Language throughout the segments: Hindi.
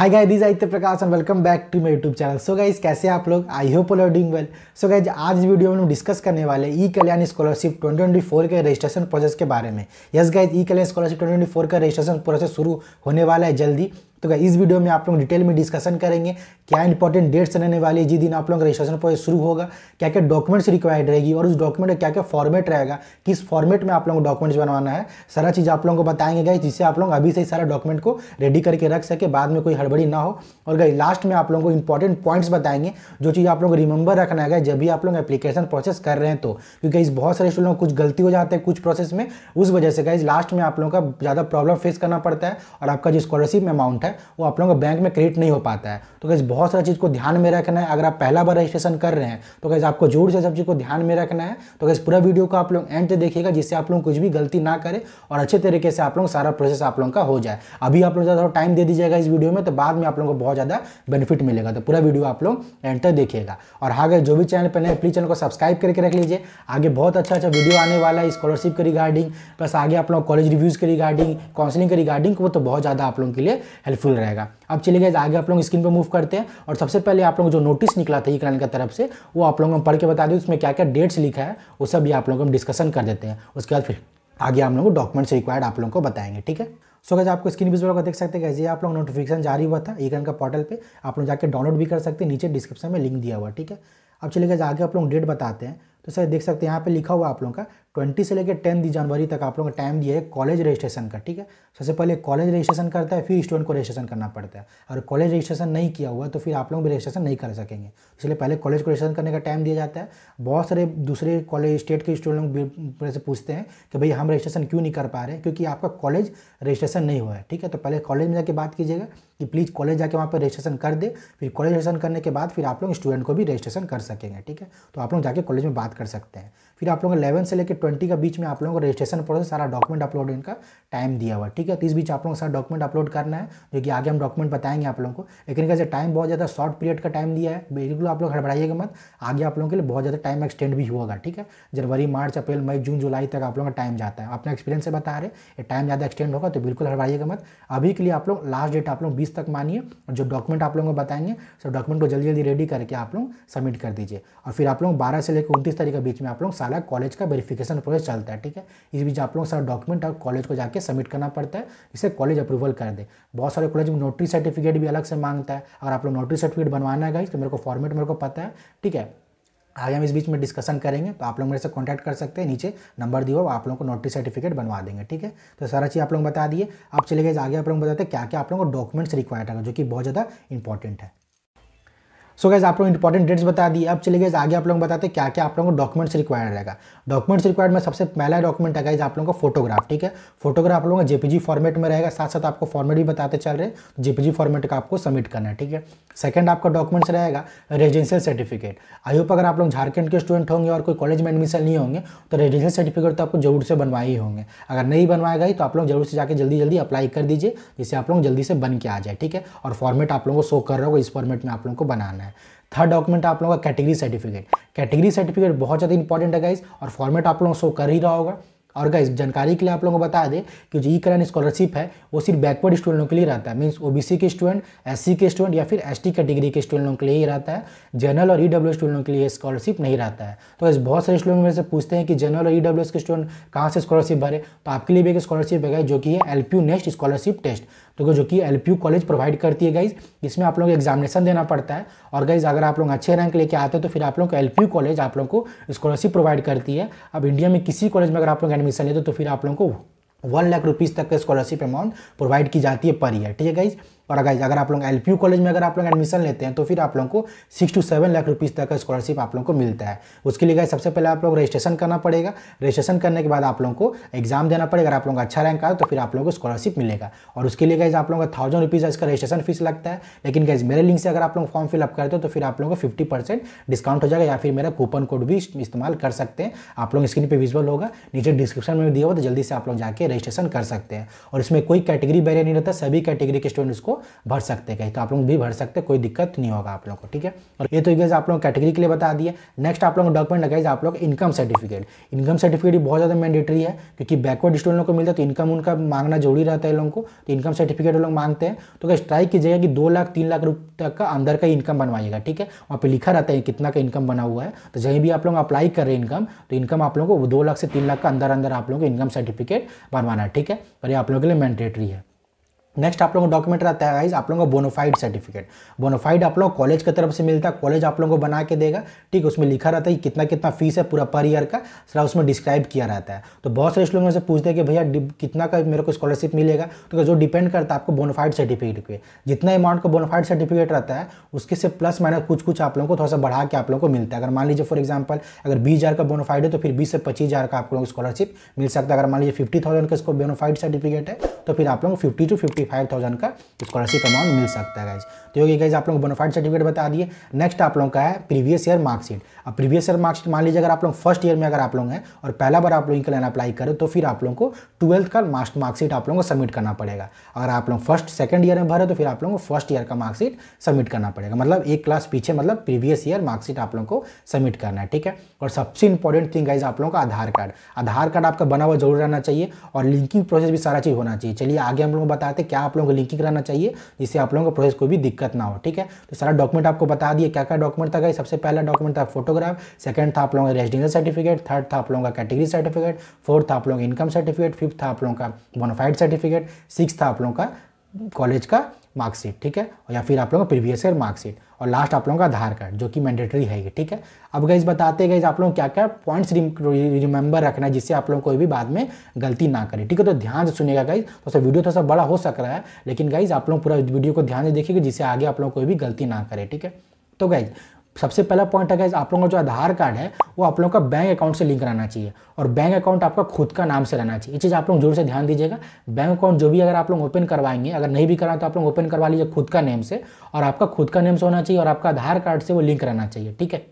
hi guys this Aditya Prakash and welcome back to my YouTube channel so guys कैसे आप लोग I hope all are doing well so guys आज वीडियो में हम डिस्कस करने वाले ई कल्याण स्कॉलरशिप 2024 के रजिस्ट्रेशन प्रोसेस के बारे में yes guys e Kalyan scholarship 2024 का रजिस्ट्रेशन प्रोसेस शुरू होने वाला है जल्दी तो इस वीडियो में आप लोग डिटेल में डिस्कशन करेंगे क्या इंपॉर्टेंट डेट्स रहने वाली है जिस दिन आप लोगों का रजिस्ट्रेशन प्रोसेस शुरू होगा क्या क्या डॉक्यूमेंट्स रिक्वायर्ड रहेगी और उस डॉक्यूमेंट का क्या क्या फॉर्मेट रहेगा किस फॉर्मेट में आप लोगों को डॉक्यूमेंट्स बनवाना है सारा चीज़ आप लोगों को बताएंगे गाइज जिससे आप लोग अभी से ही सारा डॉक्यूमेंट को रेडी करके रख सके बाद में कोई हड़बड़ी ना हो और गाइज लास्ट में आप लोगों को इंपॉर्टेंट पॉइंट्स बताएंगे जो चीज़ आप लोग रिमेंबर रखना है जब भी आप लोग एप्लीकेशन प्रोसेस कर रहे हैं तो क्योंकि इस बहुत सारे स्टूडेंट कुछ गलती हो जाते हैं कुछ प्रोसेस में उस वजह से गाइज लास्ट में आप लोगों का ज़्यादा प्रॉब्लम फेस करना पड़ता है और आपका जो स्कॉलरशिप अमाउंट है है वो आप लोगों का बैंक में क्रेडिट नहीं हो पाता है तो कैसे बहुत सारा चीज़ को ध्यान में रखना है अगर आप पहला बार रजिस्ट्रेशन कर रहे हैं तो कैसे आपको जोर से सब चीज़ को ध्यान में रखना है तो कैसे पूरा वीडियो को आप लोग एंड तक देखिएगा जिससे आप लोग कुछ भी गलती ना करें और अच्छे तरीके से आप लोग सारा प्रोसेस आप लोगों का हो जाए अभी आप लोग ज़्यादा टाइम दे दीजिएगा इस वीडियो में तो बाद में आप लोगों को बहुत ज़्यादा बेनिफिट मिलेगा तो पूरा वीडियो आप लोग एंड तक देखिएगा और हाँ अगर जो भी चैनल पर नए प्लीज चैनल को सब्सक्राइब करके रख लीजिए आगे बहुत अच्छा अच्छा वीडियो आने वाला है स्कॉलरशिप के रिगार्डिंग प्लस आगे आप लोग कॉलेज रिव्यूज़ के रिगार्डिंग काउंसलिंग के रिगार्डिंग वो तो बहुत ज़्यादा आप लोगों के लिए हेल्प हेल्पफुल रहेगा अब चलिए गए आगे आप लोग स्क्रीन पर मूव करते हैं और सबसे पहले आप लोग जो नोटिस निकला था ई क्लाइन की तरफ से वो आप लोग हम पढ़ के बता दें उसमें क्या क्या डेट्स लिखा है वो सब भी आप लोग हम डिस्कशन कर देते हैं उसके बाद फिर आगे हम लोग डॉक्यूमेंट्स रिक्वायर्ड आप लोग को बताएंगे ठीक है सो so, आपको स्क्रीन पर देख सकते हैं कैसे आप लोग नोटिफिकेशन जारी हुआ था ईगन का पोर्टल पर आप लोग जाकर डाउनलोड भी कर सकते हैं नीचे डिस्क्रिप्शन में लिंक दिया हुआ ठीक है अब चलिए गए आगे आप लोग डेट बताते हैं तो सर देख सकते हैं यहाँ पे लिखा हुआ आप लोगों का ट्वेंटी से लेकर टेन जनवरी तक आप लोगों को टाइम दिया है कॉलेज रजिस्ट्रेशन का ठीक है सबसे पहले कॉलेज रजिस्ट्रेशन करता है फिर स्टूडेंट को रजिस्ट्रेशन करना पड़ता है अगर कॉलेज रजिस्ट्रेशन नहीं किया हुआ तो फिर आप लोग भी रजिस्ट्रेशन नहीं कर सकेंगे इसलिए पहले कॉलेज को रजिस्ट्रेशन करने का टाइम दिया जाता है बहुत सारे दूसरे कॉलेज स्टेट के स्टूडेंट लोग से पूछते हैं कि भाई हम रजिस्ट्रेशन क्यों नहीं कर पा रहे क्योंकि आपका कॉलेज रजिस्ट्रेशन नहीं हुआ है ठीक है तो पहले कॉलेज में जाकर बात कीजिएगा कि प्लीज़ कॉलेज जाके वहाँ पर रजिस्ट्रेशन कर दे फिर कॉलेज रजिस्ट्रेशन करने के बाद फिर आप लोग स्टूडेंट को भी रजिस्ट्रेशन कर सकेंगे ठीक है तो आप लोग जाके कॉलेज में बात कर सकते हैं फिर आप लोग इलेवन से लेकर ट्वेंटी का बीच में आप लोगों को रजिस्ट्रेशन प्रोसेस तो सारा डॉक्यूमेंट अपलोड इनका टाइम दिया हुआ ठीक है तो इस बीच आप लोगों को सारा डॉक्यूमेंट अपलोड करना है जो कि आगे हम डॉक्यूमेंट बताएंगे आप लोगों को लेकिन कैसे टाइम बहुत ज़्यादा शॉर्ट पीरियड का टाइम दिया है बिल्कुल आप लोग हड़बड़ाइएगा मत आगे आप लोगों के लिए बहुत ज़्यादा टाइम एक्सटेंड भी होगा ठीक है जनवरी मार्च अप्रैल मई जून जुलाई तक आप लोगों का टाइम जाता है अपना एक्सपीरियंस से बता रहे ये टाइम ज़्यादा एक्सटेंड होगा तो बिल्कुल हड़बड़ाइएगा मत अभी के लिए आप लोग लास्ट डेट आप लोग बीस तक मानिए और जो डॉक्यूमेंट आप लोगों को बताएंगे सो डॉक्यूमेंट को जल्दी जल्दी रेडी करके आप लोग सबमिट कर दीजिए और फिर आप लोग बारह से लेकर उनतीस तारीख के बीच में आप लोग सारा कॉलेज का वेरिफिकेशन एप्लीकेशन प्रोसेस चलता है ठीक है इस बीच आप लोगों सारा डॉक्यूमेंट और कॉलेज को जाके सबमिट करना पड़ता है इसे कॉलेज अप्रूवल कर दे बहुत सारे कॉलेज में नोटरी सर्टिफिकेट भी अलग से मांगता है अगर आप लोग नोटरी सर्टिफिकेट बनवाना है तो मेरे को फॉर्मेट मेरे को पता है ठीक है आगे हम इस बीच में डिस्कशन करेंगे तो आप लोग मेरे से कॉन्टैक्ट कर सकते हैं नीचे नंबर दिया आप लोगों को नोटिस सर्टिफिकेट बनवा देंगे ठीक है तो सारा चीज़ आप लोग बता दिए आप चले गए आगे आप लोग बताते हैं क्या क्या आप लोगों को डॉक्यूमेंट्स रिक्वायर्ड है जो कि बहुत ज़्यादा इंपॉर्टेंट है सो so गैस आप लोग इंपॉर्टेंट डेट्स बता दिए अब चले गए आगे आप लोग बताते क्या क्या आप लोगों को डॉक्यूमेंट्स रिक्वायर्ड रहेगा डॉक्यूमेंट्स रिक्वायर्ड में सबसे पहला डॉक्यूमेंट है गाइज आप लोगों का फोटोग्राफ ठीक है फोटोग्राफ आप लोगों का जेपीजी फॉर्मेट में रहेगा साथ साथ आपको फॉर्मेट भी बताते चल रहे हैं जेपीजी फॉर्मेट का आपको सबमिट करना है ठीक है सेकंड आपका डॉक्यूमेंट्स रहेगा रेजिडेंशियल सर्टिफिकेट आई होप अगर आप लोग झारखंड के स्टूडेंट होंगे और कोई कॉलेज में एडमिशन नहीं होंगे तो रेजिडेंशियल सर्टिफिकेट तो आपको जरूर से बनवाए ही होंगे अगर नहीं बनवाएगा ही तो आप लोग जरूर से जाकर जल्दी जल्दी अप्लाई कर दीजिए जिससे आप लोग जल्दी से बन के आ जाए ठीक है और फॉर्मेट आप लोगों को शो कर रहे हो इस फॉर्मेट में आप लोगों को बनाना है है थर्ड डॉक्यूमेंट आप लोगों का कैटेगरी सर्टिफिकेट कैटेगरी सर्टिफिकेट बहुत ज़्यादा इंपॉर्टेंट है गाइज और फॉर्मेट आप लोगों शो कर ही रहा होगा और गाइज जानकारी के लिए आप लोगों को बता दें कि जो ई करण स्कॉलरशिप है वो सिर्फ बैकवर्ड स्टूडेंटों के लिए रहता है मींस ओबीसी के स्टूडेंट एससी के स्टूडेंट या फिर एसटी कैटेगरी के स्टूडेंटों के लिए ही रहता है जनरल और ईडब्ल्यू e स्टूडेंटों के लिए स्कॉलरशिप नहीं रहता है तो इस बहुत सारे स्टूडेंट मेरे से पूछते हैं कि जनरल और ईडब्ल्यू e के स्टूडेंट कहाँ से स्कॉलरशिप भरे तो आपके लिए भी एक स्कॉलरशिप है जो कि है एल नेक्स्ट स्कॉलरशिप टेस्ट तो जो कि एल कॉलेज प्रोवाइड करती है गाइज इसमें आप लोगों को एग्जामिनेशन देना पड़ता है और गाइज अगर आप लोग अच्छे रैंक लेके आते हैं तो फिर आप लोग को एल कॉलेज आप लोग को स्कॉलरशिप प्रोवाइड करती है अब इंडिया में किसी कॉलेज में अगर आप लोग एडमिशन लेते हो तो फिर आप लोगों को वन लाख रुपीज़ तक का स्कॉलरशिप अमाउंट प्रोवाइड की जाती है पर ईयर ठीक है गाइज़ और अगर अगर आप लोग एल कॉलेज में अगर आप लोग एडमिशन लेते हैं तो फिर आप लोग को six to seven lakh rupees तक का स्कॉलरशिप आप लोग को मिलता है उसके लिए गए सबसे पहले आप लोग रजिस्ट्रेशन करना पड़ेगा रजिस्ट्रेशन करने के बाद आप लोग को एग्जाम देना पड़ेगा अगर आप लोग अच्छा रैंक आए तो फिर आप लोग को स्कॉलरशिप मिलेगा और उसके लिए गए आप लोगों का थाउजेंड रुपीज़ इसका रजिस्ट्रेशन फीस लगता है लेकिन गाइज मेरे लिंक से अगर आप लोग फॉर्म फिलअप करते हो तो फिर आप लोगों को फिफ्टी डिस्काउंट हो जाएगा या फिर मेरा कूपन कोड भी इस्तेमाल कर सकते हैं आप लोग स्क्रीन पर विजुअल होगा नीचे डिस्क्रिप्शन में दिया हुआ तो जल्दी से आप लोग जाकर रजिस्ट्रेशन कर सकते हैं और इसमें कोई कैटेगरी बैरियर नहीं रहता सभी कैटेगरी के स्टूडेंट्स को भर सकते कहीं तो आप लोग भी भर सकते कोई दिक्कत नहीं होगा आप लोग को ठीक है और ये तो गैस आप लोग कैटेगरी के लिए बता दिए नेक्स्ट आप लोग डॉक्यूमेंट लगाइए आप लोग इनकम सर्टिफिकेट इनकम सर्टिफिकेट बहुत ज़्यादा मैंडेटरी है क्योंकि बैकवर्ड स्टूडेंट को मिलता है तो इनकम उनका मांगना जरूरी रहता है लोगों को तो इनकम सर्टिफिकेट लोग मांगते हैं तो गैस ट्राई कीजिएगा कि दो लाख तीन लाख रुपये तक का अंदर का इनकम बनवाइएगा ठीक है वहाँ पर लिखा रहता है कितना का इनकम बना हुआ है तो जहीं भी आप लोग अप्लाई कर रहे हैं इनकम तो इनकम आप लोगों को दो लाख से तीन लाख का अंदर अंदर आप लोगों को इनकम सर्टिफिकेट बनवाना है ठीक है और ये आप लोगों के लिए मैंडेटरी है नेक्स्ट आप लोगों का डॉक्यूमेंट रहता है गाइज आप लोगों का बोनोफाइड सर्टिफिकेट बोनोफाइड आप लोग कॉलेज की तरफ से मिलता है कॉलेज आप लोगों को बना के देगा ठीक है उसमें लिखा रहता है कि कितना कितना फीस है पूरा पर ईयर का सारा उसमें डिस्क्राइब किया रहता है तो बहुत सारे स्टूडेंट से पूछते हैं कि भैया कितना का मेरे को स्कॉलरशिप मिलेगा तो जो डिपेंड करता है आपको बोनोफाइड सर्टिफिकेट पे जितना अमाउंट का बोनोफाइड सर्टिफिकेट रहता है उसके से प्लस माइनस कुछ कुछ आप लोगों को थोड़ा सा बढ़ा के आप लोगों को मिलता है अगर मान लीजिए फॉर एग्जाम्पल अगर बीस का बोनोफाइड है तो फिर बीस से पच्चीस का आप लोगों को स्कॉलरशिप मिल सकता है अगर मान लीजिए फिफ्टी का बोनोफाइड सर्टिफिकेट है तो फिर आप लोगों को fifty to fifty five thousand का स्कॉलरशिप अमाउंट मिल सकता है तो ये गाइज आप लोग बोनाफाइड सर्टिफिकेट बता दिए नेक्स्ट आप लोग का है प्रीवियस ईयर मार्कशीट अब प्रीवियस ईयर मार्कशीट मान लीजिए अगर आप लोग फर्स्ट ईयर में अगर आप लोग हैं और पहला बार आप लोग इनके लाइन अप्लाई करें तो फिर आप लोग को ट्वेल्थ का मार्क्स मार्कशीट आप लोगों को सबमिट करना पड़ेगा अगर आप लोग फर्स्ट सेकंड ईयर में भरे तो फिर आप लोग को फर्स्ट ईयर का मार्कशीट सबमिट करना पड़ेगा मतलब एक क्लास पीछे मतलब प्रीवियस ईयर मार्कशीट आप लोग को सबमिट करना है ठीक है और सबसे इंपॉर्टेंट थिंग गाइज आप लोगों का आधार कार्ड आधार कार्ड आपका बना हुआ जरूर रहना चाहिए और लिंकिंग प्रोसेस भी सारा चीज़ होना चाहिए चलिए आगे हम लोग बताते क्या आप लोगों को लिंकिंग कराना चाहिए जिससे आप लोगों को प्रोसेस कोई भी दिक्कत ना हो ठीक है तो सारा डॉक्यूमेंट आपको बता दिए क्या क्या डॉक्यूमेंट था सबसे पहला डॉक्यूमेंट था फोटोग्राफ सेकंड था आप लोगों का रेजिडेंशियल सर्टिफिकेट थर्ड था आप लोगों का कैटेगरी सर्टिफिकेट फोर्थ था आप लोगों का इनकम सर्टिफिकेट फिफ्थ था आप लोगों का बोनोफाइड सर्टिफिकेट सिक्स था आप लोगों का कॉलेज का मार्कशीट ठीक है और या फिर आप लोगों का प्रीवियस ईयर मार्कशीट और लास्ट आप लोगों का आधार कार्ड जो कि मैंडेटरी है ठीक है अब गई बताते गए आप लोग क्या क्या पॉइंट्स रिमेंबर रखना है जिससे आप लोग कोई भी बाद में गलती ना करें ठीक है तो ध्यान से सुनेगा गाइज तो सर वीडियो थोड़ा सा बड़ा हो सक रहा है लेकिन गाइज आप लोग पूरा वीडियो को ध्यान से देखिएगा जिससे आगे आप लोग कोई भी गलती ना करें ठीक है तो गाइज सबसे पहला पॉइंट है आप लोगों का जो आधार कार्ड है वो आप लोगों का बैंक अकाउंट से लिंक रहना चाहिए और बैंक अकाउंट आपका खुद का नाम से रहना चाहिए ये चीज़ आप लोग जोर से ध्यान दीजिएगा बैंक अकाउंट जो भी अगर आप लोग ओपन करवाएंगे अगर नहीं भी करा तो आप लोग ओपन करवा लीजिए खुद का नेम से और आपका खुद का नेम से होना चाहिए और आपका आधार कार्ड से वो लिंक रहना चाहिए ठीक है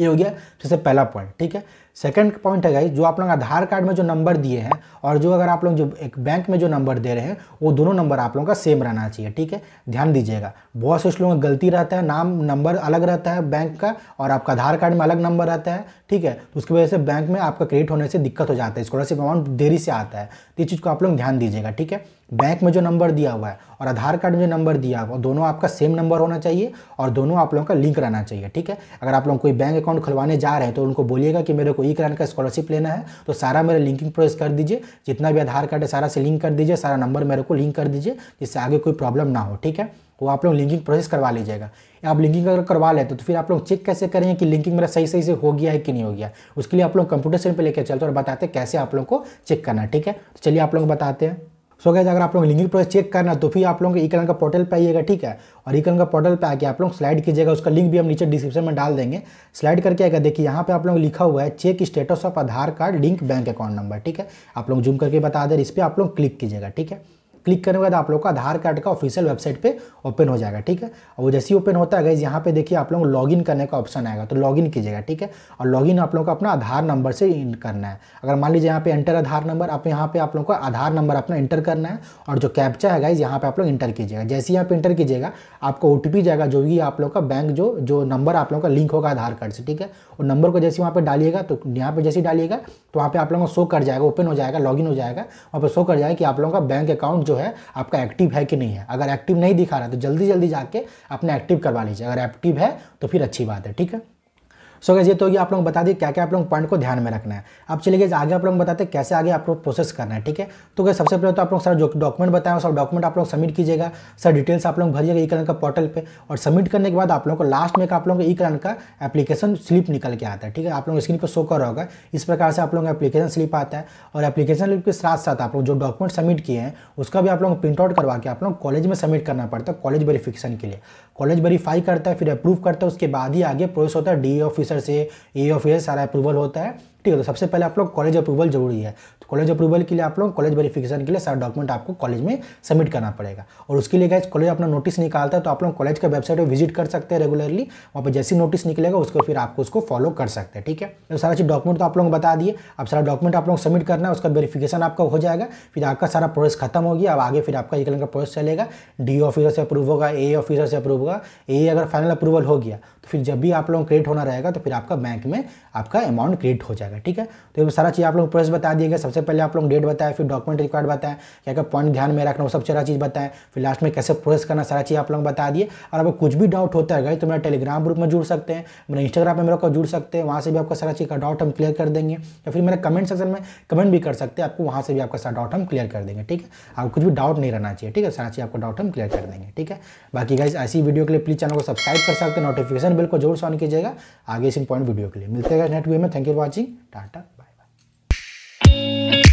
ये हो गया सबसे पहला पॉइंट ठीक है सेकंड पॉइंट है गाइज जो आप लोग आधार कार्ड में जो नंबर दिए हैं और जो अगर आप लोग जो एक बैंक में जो नंबर दे रहे हैं वो दोनों नंबर आप लोगों का सेम रहना चाहिए ठीक है ध्यान दीजिएगा बहुत से लोगों का गलती रहता है नाम नंबर अलग रहता है बैंक का और आपका आधार कार्ड में अलग नंबर रहता है ठीक है तो उसकी वजह से बैंक में आपका क्रेडिट होने से दिक्कत हो जाता है स्कॉलरशिप अमाउंट देरी से आता है तो इस चीज़ को आप लोग ध्यान दीजिएगा ठीक है बैंक में जो नंबर दिया हुआ है और आधार कार्ड में जो नंबर दिया हुआ दोनों आपका सेम नंबर होना चाहिए और दोनों आप लोगों का लिंक रहना चाहिए ठीक है अगर आप लोग कोई बैंक अकाउंट खुलवाने जा रहे हैं तो उनको बोलिएगा कि मेरे को एक रन का स्कॉलरशिप लेना है तो सारा मेरा लिंकिंग प्रोसेस कर दीजिए जितना भी आधार कार्ड है सारा से लिंक कर दीजिए सारा नंबर मेरे को लिंक कर दीजिए जिससे आगे कोई प्रॉब्लम ना हो ठीक है वो आप लोग लिंकिंग प्रोसेस करवा लीजिएगा आप लिंकिंग अगर करवा लेते तो, तो फिर आप लोग चेक कैसे करेंगे कि लिंकिंग मेरा सही सही से हो गया है कि नहीं हो गया उसके लिए आप लोग कंप्यूटर सेंटर पर लेकर चलते और बताते कैसे आप लोग को चेक करना ठीक है तो चलिए आप लोग बताते हैं सो गए अगर आप लोग लिंकिंग प्रोसेस चेक करना है तो फिर आप लोग ई कलन का पोर्टल पर आइएगा ठीक है और ई का पोर्टल पर आके आप लोग स्लाइड कीजिएगा उसका लिंक भी हम नीचे डिस्क्रिप्शन में डाल देंगे स्लाइड करके आएगा देखिए यहाँ पे आप लोग लिखा हुआ है check status of Aadhaar card link bank account number ठीक है आप लोग जूम करके बता दे इस पर आप लोग क्लिक कीजिएगा ठीक है क्लिक करने के बाद आप लोग का आधार कार्ड का ऑफिशियल वेबसाइट पे ओपन हो जाएगा ठीक है और वो जैसे ही ओपन होता है गाइज यहाँ पे देखिए आप लोग लॉगिन करने का ऑप्शन आएगा तो लॉगिन कीजिएगा ठीक है और लॉगिन आप लोग का अपना आधार नंबर से करना है अगर मान लीजिए यहाँ पे एंटर आधार नंबर आप यहाँ पे आप लोग का आधार नंबर अपना एंटर करना है और जो कैप्चा है गाइज यहाँ पे आप लोग एंटर कीजिएगा जैसे यहाँ पे इंटर कीजिएगा आपको ओ जाएगा जो भी आप लोग का बैंक जो जो नंबर आप लोग का लिंक होगा आधार कार्ड से ठीक है और नंबर को जैसे वहाँ पर डालिएगा तो यहाँ पर जैसे डालिएगा तो वहाँ पर आप लोगों को शो कर जाएगा ओपन हो जाएगा लॉगिन हो जाएगा वहाँ पर शो कर जाएगा कि आप लोगों का बैंक अकाउंट जो है आपका एक्टिव है कि नहीं है अगर एक्टिव नहीं दिखा रहा है तो जल्दी जल्दी जाके अपने एक्टिव करवा लीजिए अगर एक्टिव है तो फिर अच्छी बात है ठीक है सो गैस ये तो ये आप लोग बता दिए क्या क्या आप लोग पॉइंट को ध्यान में रखना है अब चलिए गए आगे आप लोग बताते हैं कैसे आगे आप लोग प्रोसेस करना है ठीक है तो क्या सबसे पहले तो आप लोग सर जो डॉक्यूमेंट बताएं सब डॉक्यूमेंट आप लोग सबमिट कीजिएगा सर डिटेल्स आप लोग भरिएगा ई कलन का पोर्टल पर और सबमिट करने के बाद आप लोग को लास्ट में आप लोग ई कलन का एप्लीकेशन स्लिप निकल के आता है ठीक है आप लोग स्क्रीन पर शो कर रहा होगा इस प्रकार से आप लोग एप्लीकेशन स्लिप आता है और एप्लीकेशन स्लिप के साथ साथ आप लोग जो डॉक्यूमेंट सबमिट किए हैं उसका भी आप लोग प्रिंट आउट करवा के आप लोग कॉलेज में सबमिट करना पड़ता है कॉलेज वेरीफिकेशन के लिए कॉलेज वेरीफाई करता है फिर अप्रूव करता है उसके बाद ही आगे प्रोसेस होता है डी ऑफिस ऑफिसर से ए ऑफिसर सारा अप्रूवल होता है ठीक है तो सबसे पहले आप लोग कॉलेज अप्रूवल जरूरी है तो कॉलेज अप्रूवल के लिए आप लोग कॉलेज वेरिफिकेशन के लिए सारा डॉक्यूमेंट आपको कॉलेज में सबमिट करना पड़ेगा और उसके लिए गैस कॉलेज अपना नोटिस निकालता है तो आप लोग कॉलेज का वेबसाइट पर विजिट कर सकते हैं रेगुलरली वहाँ पर जैसी नोटिस निकलेगा उसको फिर आपको उसको फॉलो कर सकते हैं ठीक है तो सारा चीज़ डॉक्यूमेंट तो आप लोग बता दिए अब सारा डॉक्यूमेंट आप लोग सबमिट करना है उसका वेरीफिकेशन आपका हो जाएगा फिर आपका सारा प्रोसेस खत्म होगी अब आगे फिर आपका निकलने का प्रोसेस चलेगा डी ऑफिसर से अप्रूव होगा ए ऑफिसर से अप्रूव होगा ए अगर फाइनल अप्रूवल हो गया तो फिर जब भी आप लोगों क्रेडिट होना रहेगा तो फिर आपका बैंक में आपका अमाउंट क्रेडिट हो जाएगा ठीक है तो ये सारा चीज़ आप लोग प्रोसेस बता दिएगा सबसे पहले आप लोग डेट बताएं फिर डॉक्यूमेंट रिक्वायर्ड बताएं क्या क्या पॉइंट ध्यान में रखना वो सब सारा चीज़ बताएं फिर लास्ट में कैसे प्रोसेस करना सारा चीज़ आप लोग बता दिए और अगर कुछ भी डाउट होता है तो मेरा टेलीग्राम ग्रुप में जुड़ सकते हैं मेरा इंस्टाग्राम में मेरे को जुड़ सकते हैं वहाँ से भी आपका सारा चीज़ का डाउट हम क्लियर कर देंगे या फिर मेरे कमेंट सेक्शन में कमेंट भी कर सकते हैं आपको वहाँ से भी आपका सारा डाउट हम क्लियर कर देंगे ठीक है आपको कुछ भी डाउट नहीं रहना चाहिए ठीक है सारा चीज़ आपका डाउट हम क्लियर कर देंगे ठीक है बाकी गाइज ऐसी वीडियो के लिए प्लीज़ चैनल को सब्सक्राइब कर सकते हैं नोटिफिकेशन बेल को जरूर से ऑन कीजिएगा आगे इस इंपॉर्टेंट वीडियो के लिए मिलते हैं नेक्स्ट वीडियो में thank you for watching tata bye bye